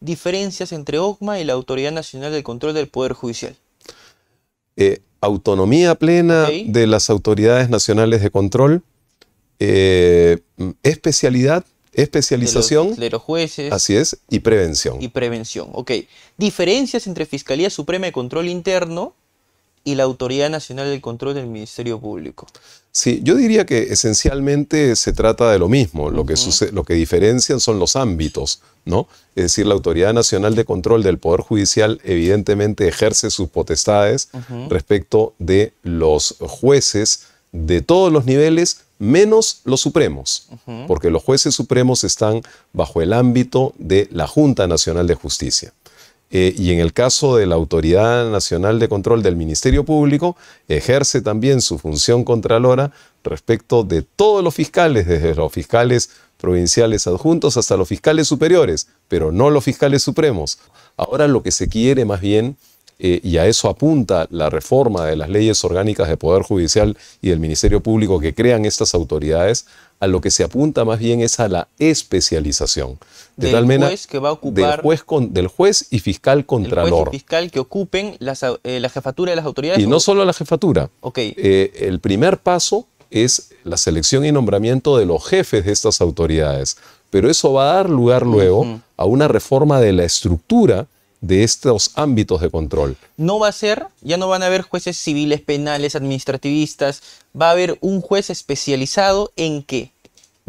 Diferencias entre OCMA y la Autoridad Nacional del Control del Poder Judicial. Eh, autonomía plena de las autoridades nacionales de control, eh, mm, especialidad, especialización. De los, jueces. Así es, y prevención. Y prevención, ok. Diferencias entre Fiscalía Suprema y Control Interno y la Autoridad Nacional del Control del Ministerio Público. Sí, yo diría que esencialmente se trata de lo mismo. Lo, que, sucede, lo que diferencian son los ámbitos, ¿no? Es decir, la Autoridad Nacional de Control del Poder Judicial evidentemente ejerce sus potestades respecto de los jueces de todos los niveles, menos los supremos, porque los jueces supremos están bajo el ámbito de la Junta Nacional de Justicia. Eh, y en el caso de la Autoridad Nacional de Control del Ministerio Público, ejerce también su función contralora respecto de todos los fiscales, desde los fiscales provinciales adjuntos hasta los fiscales superiores, pero no los fiscales supremos. Ahora lo que se quiere más bien eh, y a eso apunta la reforma de las leyes orgánicas de Poder Judicial y del Ministerio Público que crean estas autoridades, a lo que se apunta más bien es a la especialización. De del tal manera, juez que va a ocupar... Del juez, y fiscal contralor. fiscal que ocupen eh, la jefatura de las autoridades. Y no solo la jefatura. Eh, el primer paso es la selección y nombramiento de los jefes de estas autoridades. Pero eso va a dar lugar luego a una reforma de la estructura de estos ámbitos de control. No va a ser, ya no van a haber jueces civiles, penales, administrativistas, va a haber un juez especializado en qué?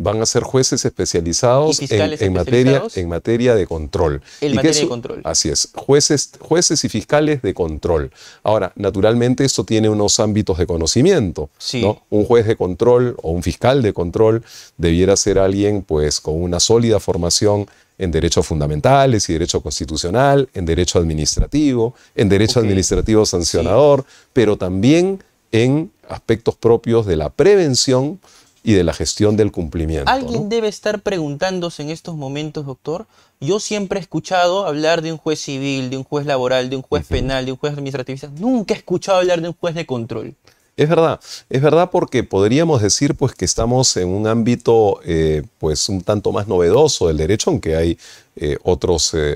Van a ser jueces especializados, en, materia, en materia de control. En materia de control. Así es, jueces, jueces y fiscales de control. Ahora, naturalmente esto tiene unos ámbitos de conocimiento. ¿no? Un juez de control o un fiscal de control debiera ser alguien pues con una sólida formación en derecho fundamentales y derecho constitucional, en derecho administrativo, en derecho administrativo sancionador, pero también en aspectos propios de la prevención y de la gestión del cumplimiento. Alguien debe estar preguntándose en estos momentos, doctor. Yo siempre he escuchado hablar de un juez civil, de un juez laboral, de un juez penal, de un juez administrativo, Nunca he escuchado hablar de un juez de control. Es verdad, es verdad porque podríamos decir pues que estamos en un ámbito eh, pues un tanto más novedoso del derecho, aunque hay eh, otros, eh,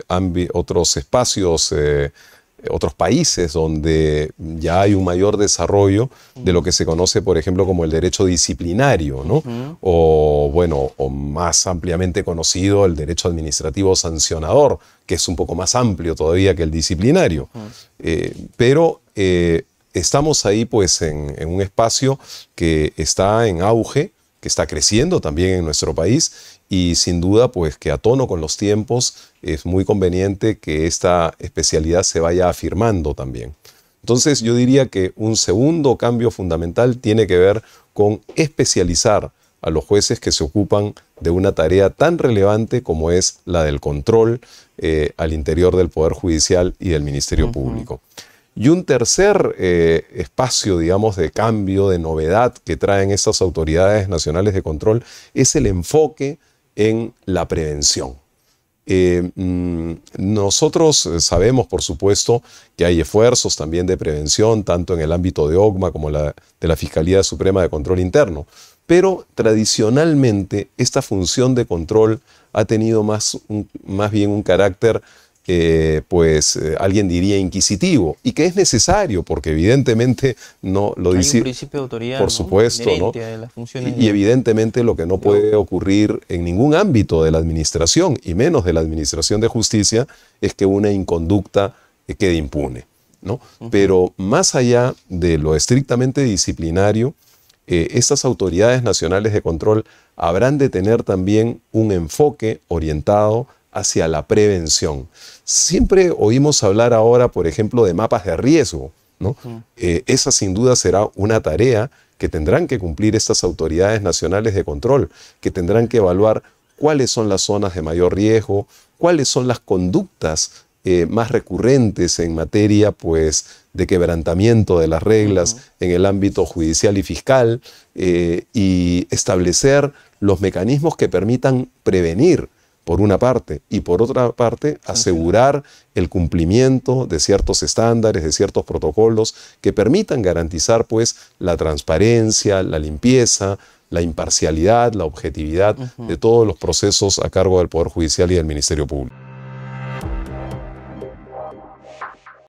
otros espacios, otros países donde ya hay un mayor desarrollo de lo que se conoce por ejemplo como el derecho disciplinario, ¿no? O bueno, o más ampliamente conocido el derecho administrativo sancionador, que es un poco más amplio todavía que el disciplinario. pero estamos ahí pues en, un espacio que está en auge, que está creciendo también en nuestro país y sin duda pues que a tono con los tiempos es muy conveniente que esta especialidad se vaya afirmando también. Entonces yo diría que un segundo cambio fundamental tiene que ver con especializar a los jueces que se ocupan de una tarea tan relevante como es la del control eh, al interior del Poder Judicial y del Ministerio Público. Y un tercer eh, espacio, digamos, de cambio, de novedad que traen estas autoridades nacionales de control es el enfoque en la prevención. Eh, mm, nosotros sabemos, por supuesto, que hay esfuerzos también de prevención, tanto en el ámbito de OGMA como de la Fiscalía Suprema de Control Interno, pero tradicionalmente esta función de control ha tenido más, más bien un carácter eh, pues eh, alguien diría inquisitivo, y que es necesario, porque evidentemente no lo dice. un de autoridad. Por supuesto, ¿no? Y, evidentemente lo que no puede ocurrir en ningún ámbito de la administración, y menos de la administración de justicia, es que una inconducta eh, quede impune. ¿no? Pero más allá de lo estrictamente disciplinario, estas autoridades nacionales de control habrán de tener también un enfoque orientado hacia la prevención. Siempre oímos hablar ahora, por ejemplo, de mapas de riesgo. Eh, esa sin duda será una tarea que tendrán que cumplir estas autoridades nacionales de control, que tendrán que evaluar cuáles son las zonas de mayor riesgo, cuáles son las conductas eh, más recurrentes en materia pues, de quebrantamiento de las reglas en el ámbito judicial y fiscal eh, y establecer los mecanismos que permitan prevenir por una parte, y por otra parte, asegurar el cumplimiento de ciertos estándares, de ciertos protocolos que permitan garantizar pues la transparencia, la limpieza, la imparcialidad, la objetividad de todos los procesos a cargo del Poder Judicial y del Ministerio Público.